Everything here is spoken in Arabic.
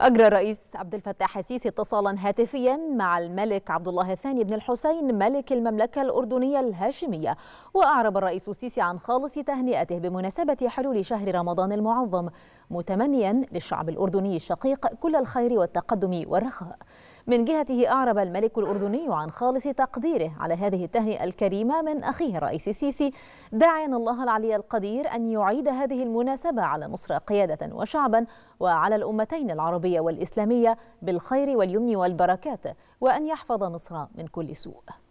أجرى الرئيس عبد الفتاح السيسي اتصالا هاتفيا مع الملك عبد الله الثاني بن الحسين ملك المملكة الأردنية الهاشمية وأعرب الرئيس السيسي عن خالص تهنئته بمناسبة حلول شهر رمضان المعظم متمنيا للشعب الأردني الشقيق كل الخير والتقدم والرخاء من جهته أعرب الملك الأردني عن خالص تقديره على هذه التهنئة الكريمة من أخيه الرئيس السيسي داعيا الله العلي القدير أن يعيد هذه المناسبة على مصر قيادة وشعبا وعلى الأمتين العربية والإسلامية بالخير واليمن والبركات وأن يحفظ مصر من كل سوء